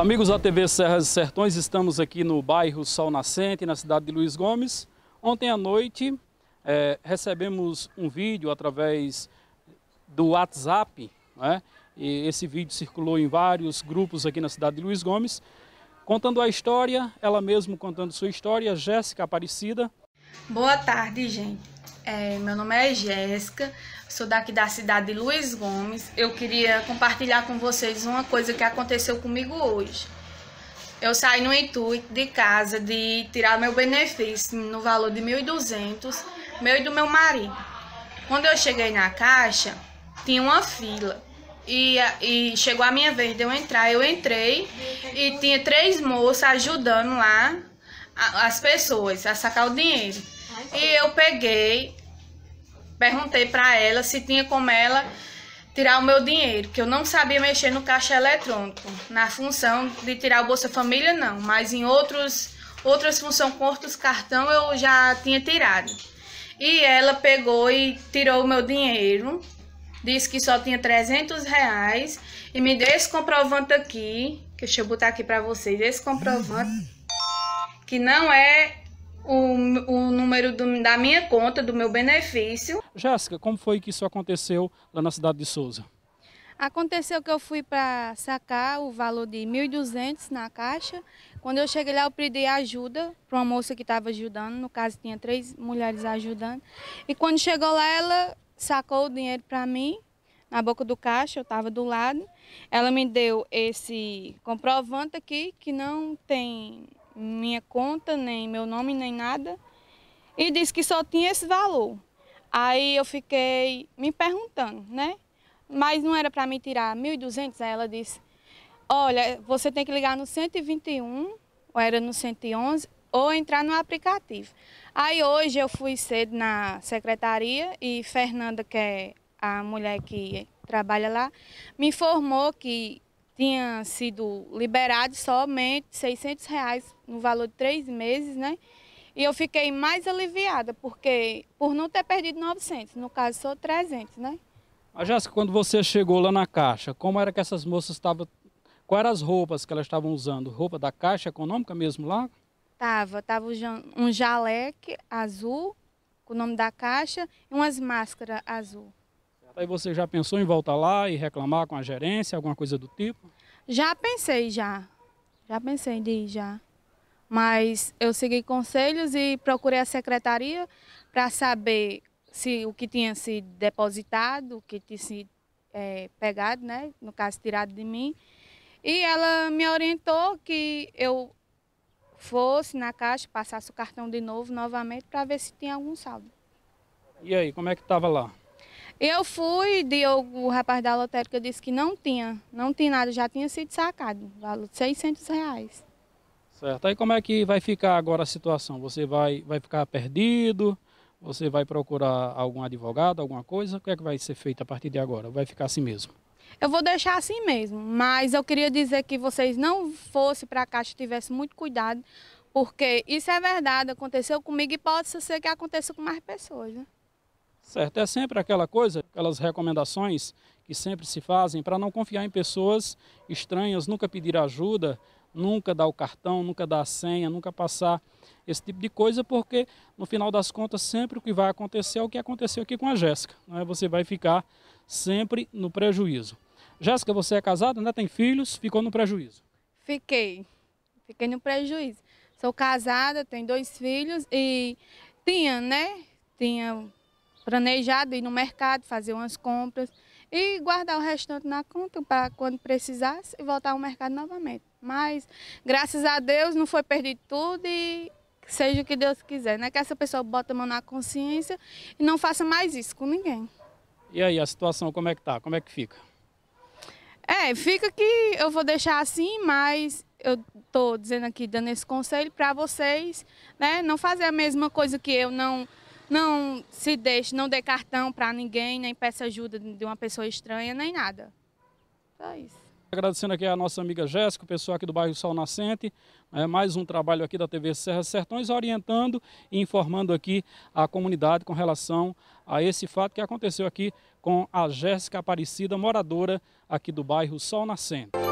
Amigos da TV Serras e Sertões, estamos aqui no bairro Sol Nascente, na cidade de Luiz Gomes. Ontem à noite é, recebemos um vídeo através do WhatsApp, né? E esse vídeo circulou em vários grupos aqui na cidade de Luiz Gomes, contando a história, ela mesma contando sua história, Jéssica Aparecida. Boa tarde, gente. É, meu nome é Jéssica, sou daqui da cidade de Luiz Gomes. Eu queria compartilhar com vocês uma coisa que aconteceu comigo hoje. Eu saí no intuito de casa de tirar meu benefício no valor de 1.200, meu e do meu marido. Quando eu cheguei na caixa, tinha uma fila. E, e chegou a minha vez de eu entrar. Eu entrei e tinha três moças ajudando lá as pessoas a sacar o dinheiro. E eu peguei, perguntei para ela se tinha como ela tirar o meu dinheiro, que eu não sabia mexer no caixa eletrônico, na função de tirar o Bolsa Família não, mas em outros outras funções com outros cartão eu já tinha tirado. E ela pegou e tirou o meu dinheiro, disse que só tinha 300 reais e me deu esse comprovante aqui, que deixa eu botar aqui para vocês, esse comprovante que não é o, o número do, da minha conta, do meu benefício. Jéssica, como foi que isso aconteceu lá na cidade de Souza? Aconteceu que eu fui para sacar o valor de 1.200 na caixa. Quando eu cheguei lá, eu pedi ajuda para uma moça que estava ajudando. No caso, tinha três mulheres ajudando. E quando chegou lá, ela sacou o dinheiro para mim, na boca do caixa, eu estava do lado. Ela me deu esse comprovante aqui, que não tem minha conta, nem meu nome, nem nada. E disse que só tinha esse valor. Aí eu fiquei me perguntando, né? Mas não era para me tirar 1.200? Aí ela disse, olha, você tem que ligar no 121, ou era no 111, ou entrar no aplicativo. Aí hoje eu fui cedo na secretaria e Fernanda, que é a mulher que trabalha lá, me informou que tinha sido liberado somente 600 reais no valor de três meses, né? E eu fiquei mais aliviada, porque por não ter perdido 900, no caso sou 300, né? A Jéssica, quando você chegou lá na Caixa, como era que essas moças estavam... Quais eram as roupas que elas estavam usando? Roupa da Caixa Econômica mesmo lá? Tava, tava um jaleque azul, com o nome da Caixa, e umas máscaras azul. Aí você já pensou em voltar lá e reclamar com a gerência, alguma coisa do tipo? Já pensei, já. Já pensei de ir, já. Mas eu segui conselhos e procurei a secretaria para saber se o que tinha sido depositado, o que tinha sido é, pegado, né? no caso, tirado de mim. E ela me orientou que eu fosse na caixa, passasse o cartão de novo, novamente, para ver se tinha algum saldo. E aí, como é que estava lá? Eu fui, Diogo, o rapaz da lotérica disse que não tinha, não tinha nada, já tinha sido sacado, valor de 600 reais. Certo, aí como é que vai ficar agora a situação? Você vai, vai ficar perdido? Você vai procurar algum advogado, alguma coisa? O que é que vai ser feito a partir de agora? Vai ficar assim mesmo? Eu vou deixar assim mesmo, mas eu queria dizer que vocês não fossem para a Caixa, tivessem muito cuidado, porque isso é verdade, aconteceu comigo e pode ser que aconteça com mais pessoas, né? Certo? É sempre aquela coisa, aquelas recomendações que sempre se fazem para não confiar em pessoas estranhas, nunca pedir ajuda, nunca dar o cartão, nunca dar a senha, nunca passar esse tipo de coisa, porque no final das contas sempre o que vai acontecer é o que aconteceu aqui com a Jéssica. Né? Você vai ficar sempre no prejuízo. Jéssica, você é casada, né? Tem filhos, ficou no prejuízo? Fiquei. Fiquei no prejuízo. Sou casada, tenho dois filhos e tinha, né? Tinha planejado, ir no mercado, fazer umas compras e guardar o restante na conta para quando precisasse e voltar ao mercado novamente. Mas, graças a Deus, não foi perdido tudo e seja o que Deus quiser, né? Que essa pessoa bota a mão na consciência e não faça mais isso com ninguém. E aí, a situação como é que tá? Como é que fica? É, fica que eu vou deixar assim, mas eu tô dizendo aqui, dando esse conselho para vocês, né? Não fazer a mesma coisa que eu, não não se deixe, não dê cartão para ninguém, nem peça ajuda de uma pessoa estranha, nem nada. Só isso. Agradecendo aqui a nossa amiga Jéssica, pessoal aqui do bairro Sol Nascente, né, mais um trabalho aqui da TV Serra Sertões, orientando e informando aqui a comunidade com relação a esse fato que aconteceu aqui com a Jéssica Aparecida, moradora aqui do bairro Sol Nascente.